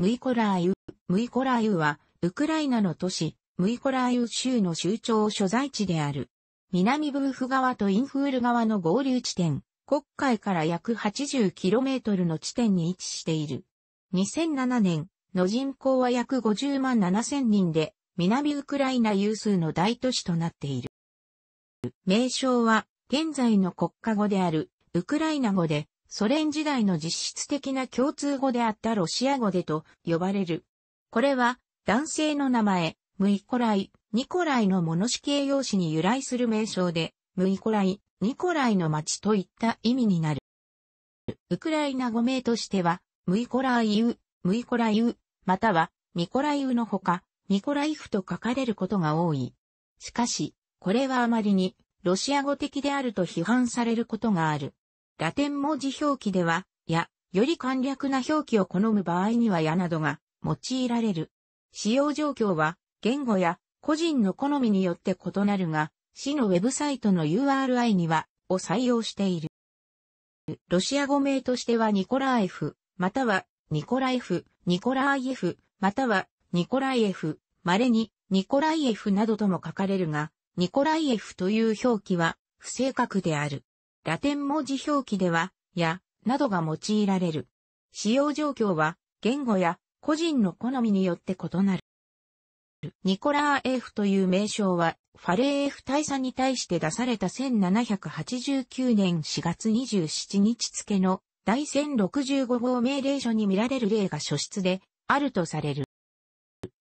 ムイコラーユ、ムイコラーユは、ウクライナの都市、ムイコラーユ州の州庁所在地である。南ブーフ川とインフール川の合流地点、国会から約 80km の地点に位置している。2007年の人口は約50万7000人で、南ウクライナ有数の大都市となっている。名称は、現在の国家語である、ウクライナ語で、ソ連時代の実質的な共通語であったロシア語でと呼ばれる。これは男性の名前、ムイコライ、ニコライの物詞形容詞に由来する名称で、ムイコライ、ニコライの町といった意味になる。ウクライナ語名としては、ムイコライウ、ムイコライウ、またはミコライウのほか、ミコライフと書かれることが多い。しかし、これはあまりにロシア語的であると批判されることがある。ラテン文字表記では、や、より簡略な表記を好む場合にはやなどが用いられる。使用状況は、言語や個人の好みによって異なるが、市のウェブサイトの URI には、を採用している。ロシア語名としてはニコラーエフ、またはニコラエフ、ニコラーエフ、またはニコラエフ、稀にニコライエフなどとも書かれるが、ニコライエフという表記は不正確である。ラテン文字表記では、や、などが用いられる。使用状況は、言語や個人の好みによって異なる。ニコラー F という名称は、ファレー F 大佐に対して出された1789年4月27日付の第1065号命令書に見られる例が書出であるとされる。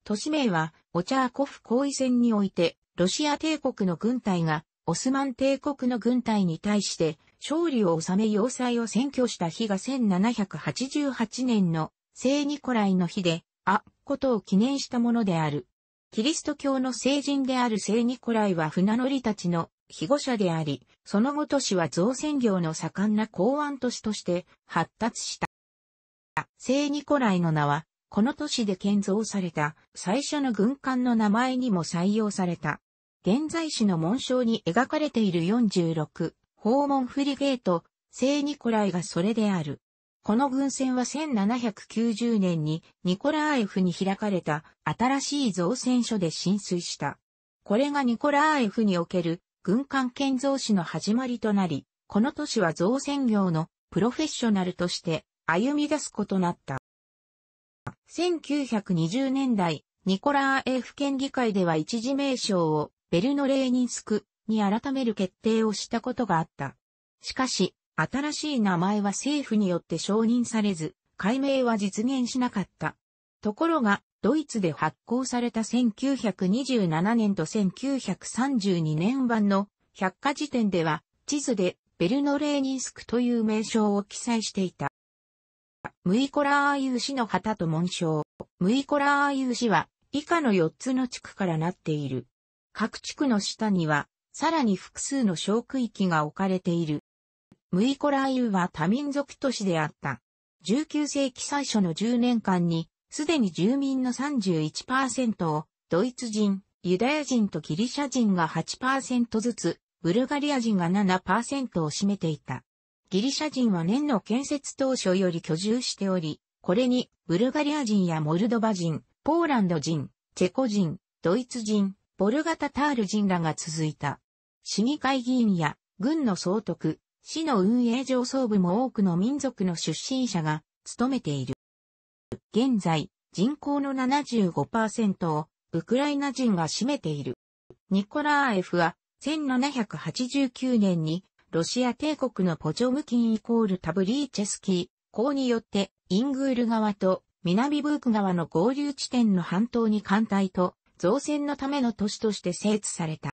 都市名は、オチャーコフ行為戦において、ロシア帝国の軍隊がオスマン帝国の軍隊に対して勝利を収め要塞を占拠した日が1788年の聖ニコライの日で、あ、ことを記念したものである。キリスト教の聖人である聖ニコライは船乗りたちの庇護者であり、その後都市は造船業の盛んな港湾都市として発達した。聖ニコライの名は、この都市で建造された最初の軍艦の名前にも採用された。現在史の紋章に描かれている46、訪問フリゲート、聖ニコライがそれである。この軍船は1790年にニコラーエフに開かれた新しい造船所で浸水した。これがニコラーエフにおける軍艦建造史の始まりとなり、この年は造船業のプロフェッショナルとして歩み出すことなった。1920年代、ニコラーエフ県議会では一時名称をベルノレーニンスクに改める決定をしたことがあった。しかし、新しい名前は政府によって承認されず、解明は実現しなかった。ところが、ドイツで発行された1927年と1932年版の百科事典では、地図でベルノレーニンスクという名称を記載していた。ムイコラーユー氏の旗と紋章。ムイコラーユー氏は以下の4つの地区からなっている。各地区の下には、さらに複数の小区域が置かれている。ムイコライウは多民族都市であった。19世紀最初の10年間に、すでに住民の31%を、ドイツ人、ユダヤ人とギリシャ人が8%ずつ、ブルガリア人が7%を占めていた。ギリシャ人は年の建設当初より居住しており、これにブルガリア人やモルドバ人、ポーランド人、チェコ人、ドイツ人、ボルガタタール人らが続いた。市議会議員や軍の総督、市の運営上層部も多くの民族の出身者が務めている。現在、人口の75%をウクライナ人が占めている。ニコラーエフは1789年にロシア帝国のポジョムキンイコールタブリーチェスキー港によってイングール川と南ブーク川の合流地点の半島に艦隊と造船のための都市として整地された。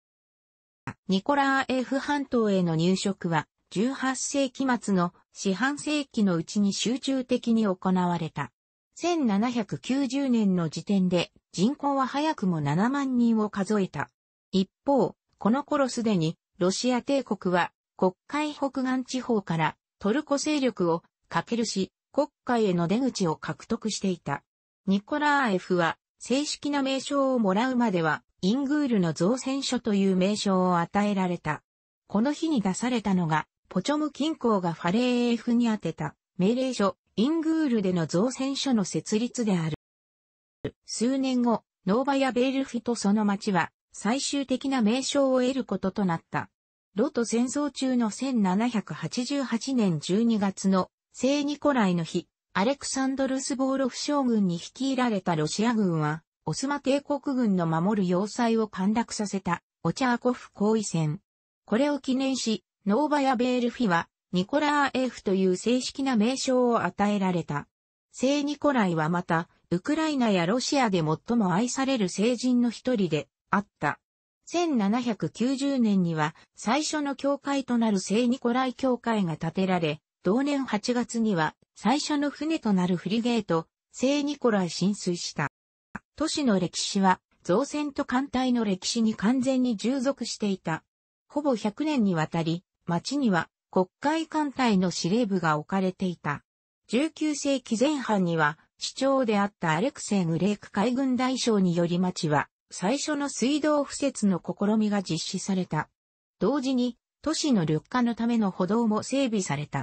ニコラー F 半島への入植は18世紀末の四半世紀のうちに集中的に行われた。1790年の時点で人口は早くも7万人を数えた。一方、この頃すでにロシア帝国は国会北岸地方からトルコ勢力をかけるし、国会への出口を獲得していた。ニコラーエフは正式な名称をもらうまでは、イングールの造船所という名称を与えられた。この日に出されたのが、ポチョム近郊がファレーエフに宛てた命令書、イングールでの造船所の設立である。数年後、ノーバヤ・ベールフィとその町は最終的な名称を得ることとなった。ロト戦争中の1788年12月の聖ニコライの日、アレクサンドルスボーロフ将軍に率いられたロシア軍は、オスマ帝国軍の守る要塞を陥落させた、オチャーコフ行為戦。これを記念し、ノーバヤ・ベールフィは、ニコラーエフという正式な名称を与えられた。聖ニコライはまた、ウクライナやロシアで最も愛される聖人の一人であった。1790年には最初の教会となる聖ニコライ教会が建てられ、同年8月には最初の船となるフリゲート、聖ニコラ浸水した。都市の歴史は造船と艦隊の歴史に完全に従属していた。ほぼ100年にわたり、町には国会艦隊の司令部が置かれていた。19世紀前半には、市長であったアレクセイ・グレーク海軍大将により町は、最初の水道敷設の試みが実施された。同時に、都市の緑化のための歩道も整備された。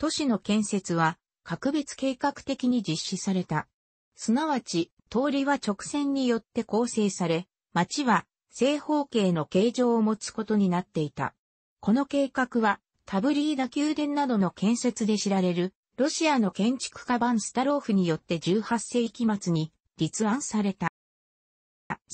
都市の建設は、格別計画的に実施された。すなわち、通りは直線によって構成され、町は正方形の形状を持つことになっていた。この計画は、タブリーダ宮殿などの建設で知られる、ロシアの建築家バン・スタローフによって18世紀末に立案された。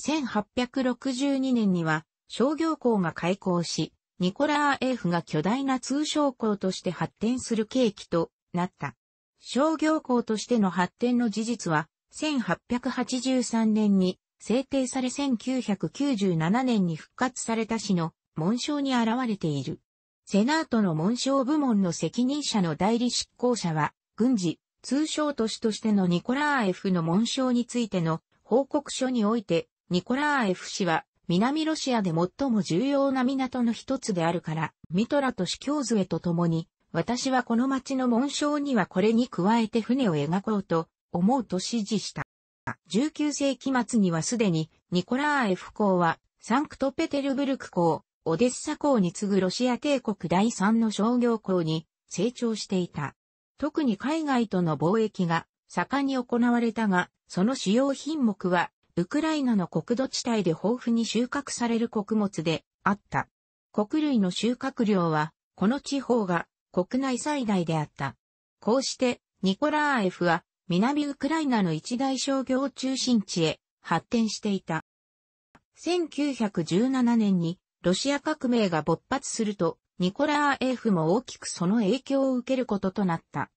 1862年には商業校が開校し、ニコラーエーフが巨大な通商港として発展する契機となった。商業港としての発展の事実は、1883年に制定され1997年に復活された市の紋章に現れている。セナートの紋章部門の責任者の代理執行者は、軍事、通商都市としてのニコラーエフの紋章についての報告書において、ニコラーエフ氏は南ロシアで最も重要な港の一つであるから、ミトラと司教図へと共に、私はこの町の紋章にはこれに加えて船を描こうと思うと指示した。19世紀末にはすでにニコラーエフ公はサンクトペテルブルク港、オデッサ港に次ぐロシア帝国第3の商業港に成長していた。特に海外との貿易が盛んに行われたが、その主要品目はウクライナの国土地帯で豊富に収穫される穀物であった。穀類の収穫量は、この地方が国内最大であった。こうして、ニコラーエフは、南ウクライナの一大商業中心地へ発展していた。1917年にロシア革命が勃発すると、ニコラーエフも大きくその影響を受けることとなった。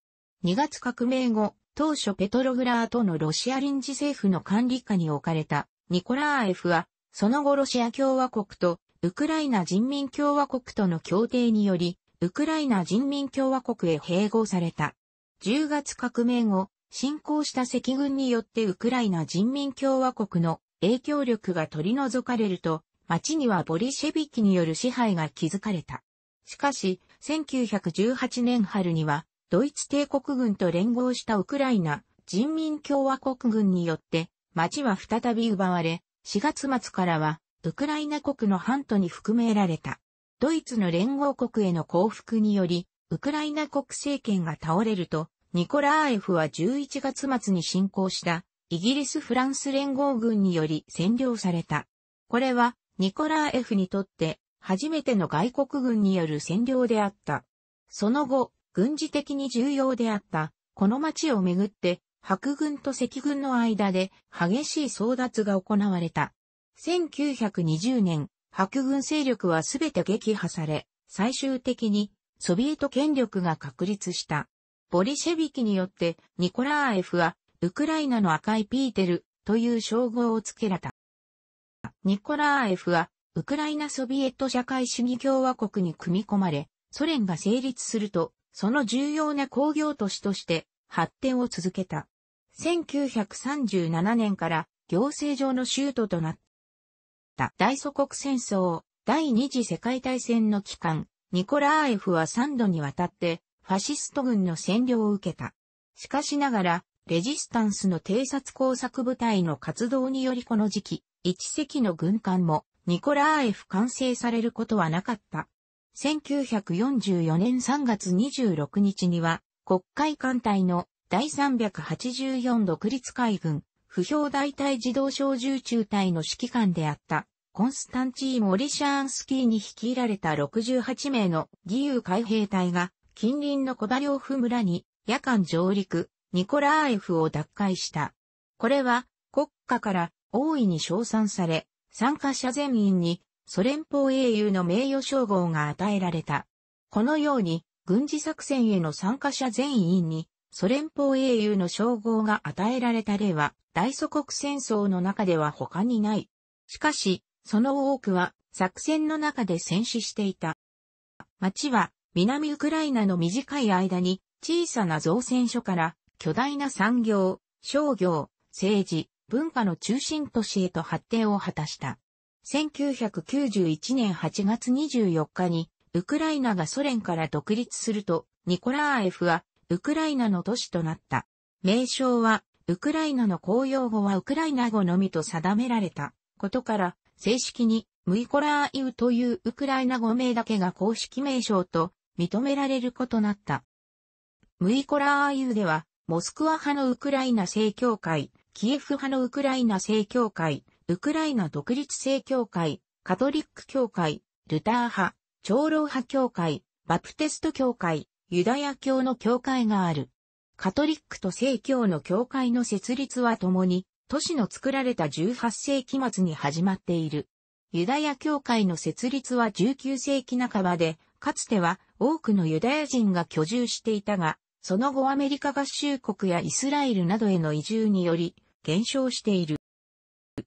2月革命後、当初ペトログラーとのロシア臨時政府の管理下に置かれたニコラーエフは、その後ロシア共和国とウクライナ人民共和国との協定により、ウクライナ人民共和国へ併合された。10月革命後、侵攻した赤軍によってウクライナ人民共和国の影響力が取り除かれると、町にはボリシェビキによる支配が築かれた。しかし、1918年春には、ドイツ帝国軍と連合したウクライナ人民共和国軍によって町は再び奪われ、4月末からはウクライナ国の半島に含められた。ドイツの連合国への降伏により、ウクライナ国政権が倒れると、ニコラーエフは11月末に侵攻したイギリス・フランス連合軍により占領された。これはニコラーエフにとって初めての外国軍による占領であった。その後、軍事的に重要であった、この町をめぐって、白軍と赤軍の間で激しい争奪が行われた。1920年、白軍勢力はすべて撃破され、最終的にソビエト権力が確立した。ボリシェビキによってニコラーエフはウクライナの赤いピーテルという称号を付けられた。ニコラーエフはウクライナソビエト社会主義共和国に組み込まれ、ソ連が成立するとその重要な工業都市として発展を続けた。1937年から行政上の州都となった。大祖国戦争、第二次世界大戦の期間、ニコラーエフは3度にわたってファシスト軍の占領を受けた。しかしながら、レジスタンスの偵察工作部隊の活動によりこの時期、一隻の軍艦もニコラーエフ完成されることはなかった。1944年3月26日には、国会艦隊の第384独立海軍、不評大隊自動小銃中隊の指揮官であった、コンスタンチー・モリシャーンスキーに率いられた68名の義勇海兵隊が、近隣のコバリョフ村に夜間上陸、ニコラーエフを奪回した。これは国家から大いに称賛され、参加者全員にソ連邦英雄の名誉称号が与えられた。このように、軍事作戦への参加者全員に、ソ連邦英雄の称号が与えられた例は、大祖国戦争の中では他にない。しかし、その多くは、作戦の中で戦死していた。町は、南ウクライナの短い間に、小さな造船所から、巨大な産業、商業、政治、文化の中心都市へと発展を果たした。1991年8月24日に、ウクライナがソ連から独立すると、ニコラーエフは、ウクライナの都市となった。名称は、ウクライナの公用語はウクライナ語のみと定められたことから、正式に、ムイコラーイウというウクライナ語名だけが公式名称と認められることなった。ムイコラーイウでは、モスクワ派のウクライナ正教会、キエフ派のウクライナ正教会、ウクライナ独立正教会、カトリック教会、ルター派、長老派教会、バプテスト教会、ユダヤ教の教会がある。カトリックと正教の教会の設立は共に、都市の作られた18世紀末に始まっている。ユダヤ教会の設立は19世紀半ばで、かつては多くのユダヤ人が居住していたが、その後アメリカ合衆国やイスラエルなどへの移住により減少している。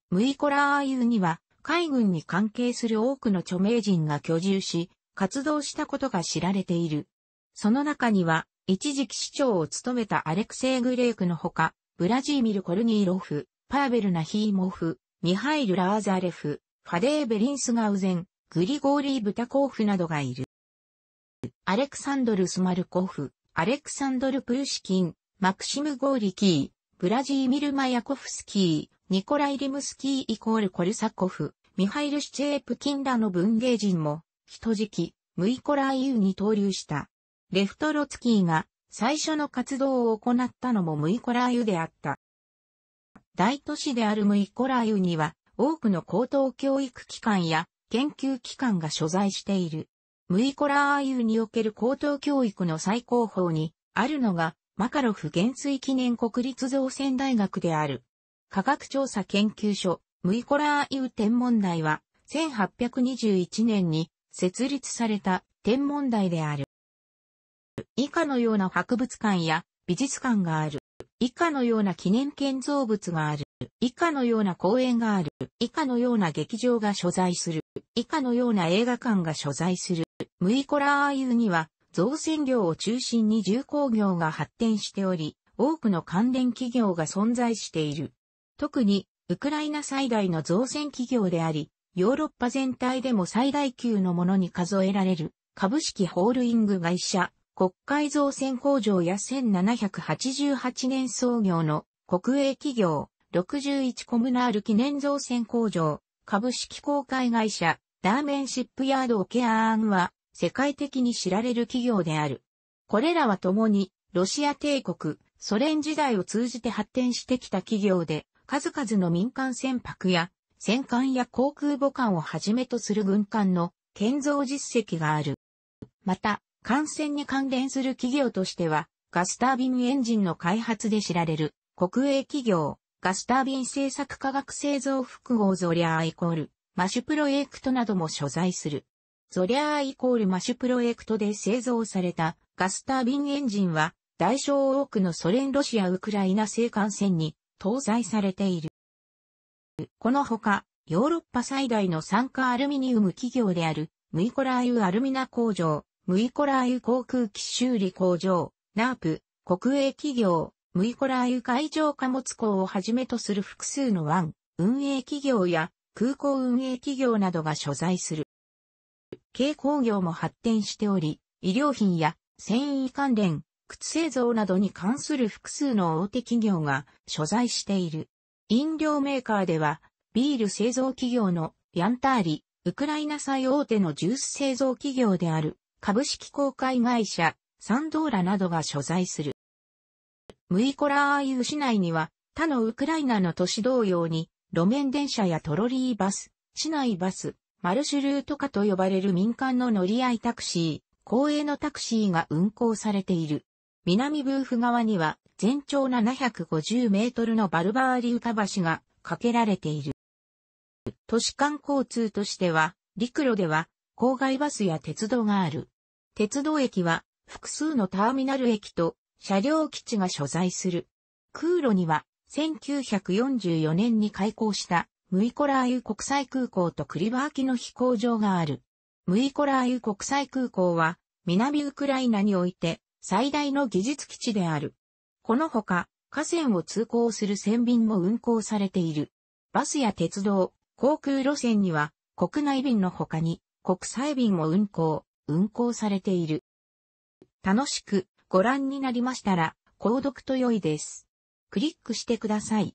ムイコラーユには、海軍に関係する多くの著名人が居住し、活動したことが知られている。その中には、一時期市長を務めたアレクセイ・グレークのほか、ブラジーミル・コルニーロフ、パーベル・ナヒーモフ、ミハイル・ラーザレフ、ファデー・ベリンスガウゼン、グリゴーリー・ブタコーフなどがいる。アレクサンドル・スマルコフ、アレクサンドル・プルシキン、マクシム・ゴーリキー、ブラジーミル・マヤコフスキー、ニコライ・リムスキーイコールコルサコフ、ミハイル・シチェープキンらの文芸人も、とじムイコライユに投入した。レフトロツキーが最初の活動を行ったのもムイコライユであった。大都市であるムイコライユには多くの高等教育機関や研究機関が所在している。ムイコラーユにおける高等教育の最高峰にあるのがマカロフ原水記念国立造船大学である。科学調査研究所、ムイコラーイウ天文台は、1821年に設立された天文台である。以下のような博物館や美術館がある。以下のような記念建造物がある。以下のような公園がある。以下のような劇場が所在する。以下のような映画館が所在する。ムイコラーイウには造船業を中心に重工業が発展しており、多くの関連企業が存在している。特に、ウクライナ最大の造船企業であり、ヨーロッパ全体でも最大級のものに数えられる、株式ホールイング会社、国会造船工場や1788年創業の国営企業、61コムナール記念造船工場、株式公開会社、ダーメンシップヤードオケアーンは、世界的に知られる企業である。これらは共に、ロシア帝国、ソ連時代を通じて発展してきた企業で、数々の民間船舶や戦艦や航空母艦をはじめとする軍艦の建造実績がある。また、艦船に関連する企業としては、ガスタービンエンジンの開発で知られる国営企業、ガスタービン製作科学製造複合ゾリャーイコール、マシュプロエクトなども所在する。ゾリャーイコールマシュプロエクトで製造されたガスタービンエンジンは、大小多くのソ連ロシアウクライナ製艦船に搭載されている。このほか、ヨーロッパ最大の酸化アルミニウム企業である、ムイコラーユアルミナ工場、ムイコラーユ航空機修理工場、ナープ、国営企業、ムイコラーユ海上貨物港をはじめとする複数の湾、運営企業や空港運営企業などが所在する。軽工業も発展しており、医療品や繊維関連、靴製造などに関する複数の大手企業が所在している。飲料メーカーでは、ビール製造企業のヤンターリ、ウクライナ最大手のジュース製造企業である株式公開会社サンドーラなどが所在する。ムイコラーイウ市内には他のウクライナの都市同様に路面電車やトロリーバス、市内バス、マルシュルート化と呼ばれる民間の乗り合いタクシー、公営のタクシーが運行されている。南ブーフ側には全長750メートルのバルバーリウタ橋が架けられている。都市間交通としては、陸路では郊外バスや鉄道がある。鉄道駅は複数のターミナル駅と車両基地が所在する。空路には1944年に開港したムイコラーユ国際空港とクリバーキの飛行場がある。ムイコラーユ国際空港は南ウクライナにおいて最大の技術基地である。このほか、河川を通行する船便も運航されている。バスや鉄道、航空路線には、国内便の他に、国際便も運航、運航されている。楽しくご覧になりましたら、購読と良いです。クリックしてください。